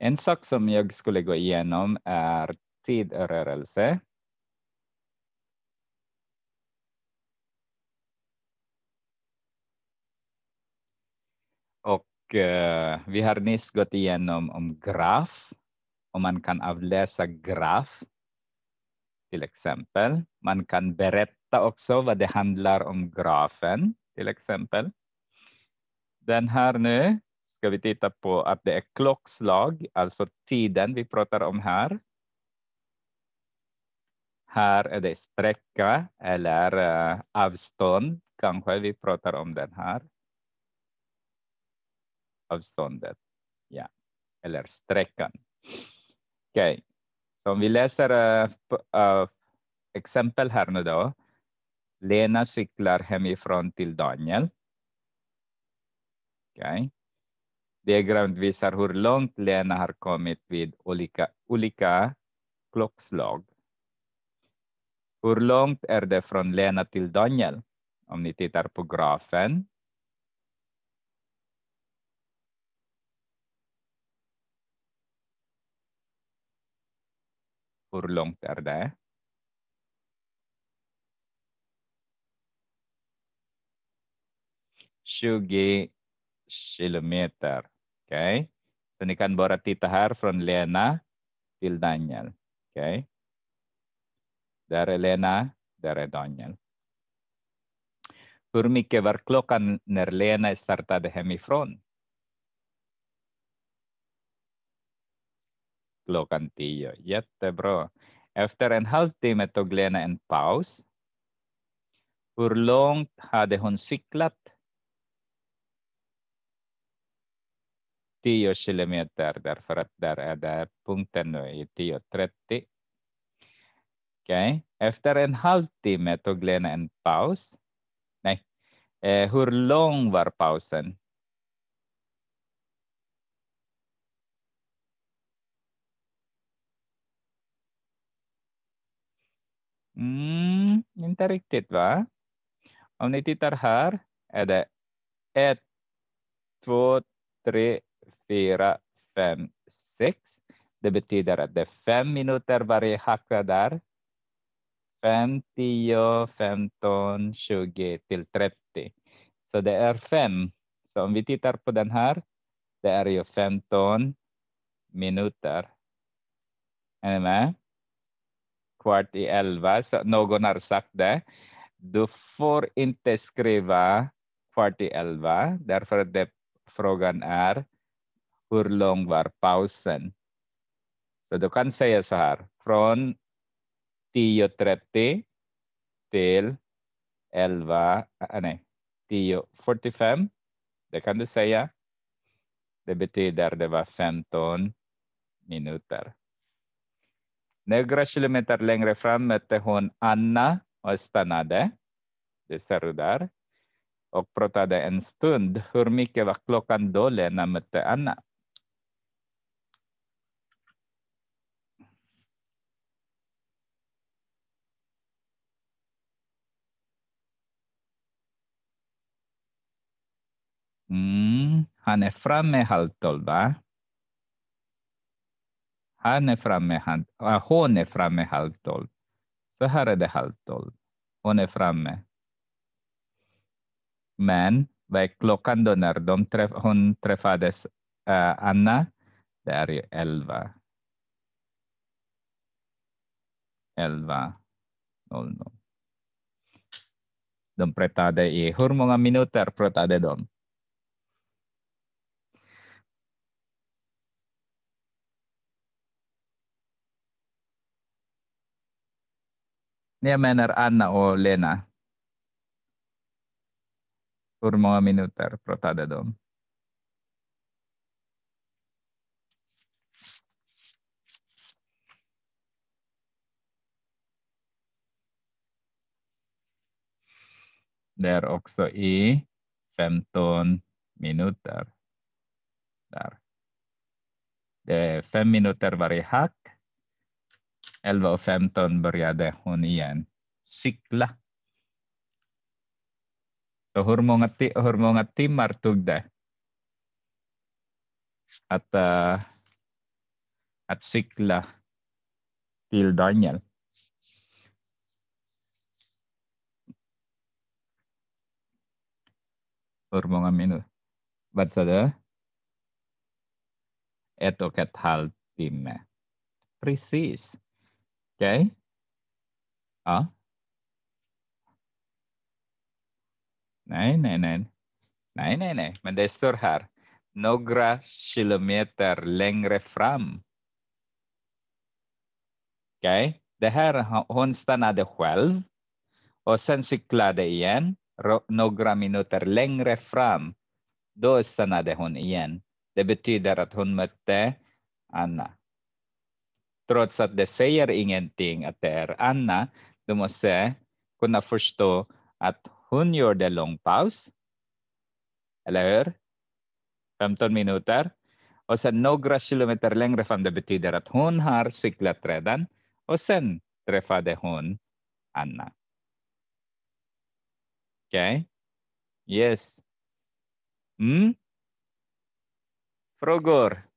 En sak som jag skulle gå igenom är tid Och rörelse. eh, vi har nyss gått igenom om graf, om man kan avläsa graf till exempel. Man kan berätta också vad det handlar om grafen till exempel. Den här nu ska vi titta på att det är klockslag, alltså tiden vi pratar om här. Här är det sträcka eller eh, avstånd, kanske vi pratar om den här. Avståndet, ja, eller sträckan. Okej, okay. så om vi läser uh, exempel här nu då. Lena cyklar hemifrån till Daniel. Okej. Okay. Diagramet visar hur långt Lena har kommit vid olika, olika klockslag. Hur långt är det från Lena till Daniel? Om ni tittar på grafen. Hur långt är det? Tjugo kilometer. Okay? Så ni kan bara titta här från Lena till Daniel. Okay? Där är Lena, där är Daniel. Hur mycket var klockan när Lena startade hemifrån? Klockan tio. Jättebra. Efter en halvtimme tog Lena en paus. Hur långt hade hon cyklat? 10 kilometer därför att där är eh, där punkten nu i 10.30. Okej, okay. efter en halvtimme tog Lena en paus. Nej, eh, hur lång var pausen? Mm, inte riktigt va? Om ni tittar här är det 1, 2, 3, fyra, fem, sex. Det betyder att det är fem minuter varje hacka där. Fem, tio, femton, tjugo till trettio. Så det är fem. Så om vi tittar på den här, det är ju femton minuter. Är ni med? Kvart i elva, så någon har sagt det. Du får inte skriva kvart i elva, därför att det, frågan är hur lång var pausen? Så du kan säga så här, från 10.30 till 11, äh, nej, 10.45. Det kan du säga. Det betyder det var 15 minuter. Några kilometer längre fram mötte hon Anna och stannade. Det ser du där. Och pratade en stund. Hur mycket var klockan då Lena mötte Anna? Mm, han är framme halv tolv, va? Han är framme, han, äh, hon är framme halv tolv. Så här är det halv tolv. Hon är framme. Men vad är klockan då när de träff, hon träffades, äh, Anna? Det är ju elva. Elva. Noll, noll. De pratade i, hur många minuter pratade de? Jag menar Anna och Lena. Hur många minuter pratade de? Där också i 15 minuter. Där. Det är fem minuter varje hack Elva och 15 började hon igen. Cykla. Så hur många, hur många timmar tog det att, uh, att cykla till Daniel? Hur många minuter? Vad sa du? Ett och ett halvt timme. Precis. Okej. Ja. Nej, nej, nej. Nej, nej, nej. Men det står här. Några kilometer längre fram. Okej. Okay. Det här, hon stannade själv. Och sen cyklade igen. Några minuter längre fram. Då stannade hon igen. Det betyder att hon mötte Anna trots att det säger ingenting att det är Anna, du måste kunna förstå att hon gjorde lång paus. Eller hur? 15 minuter. Och sen några kilometer längre fram, det betyder att hon har cyklat redan. Och sen träffade hon Anna. Okej? Okay. Yes. Mm? Frågor?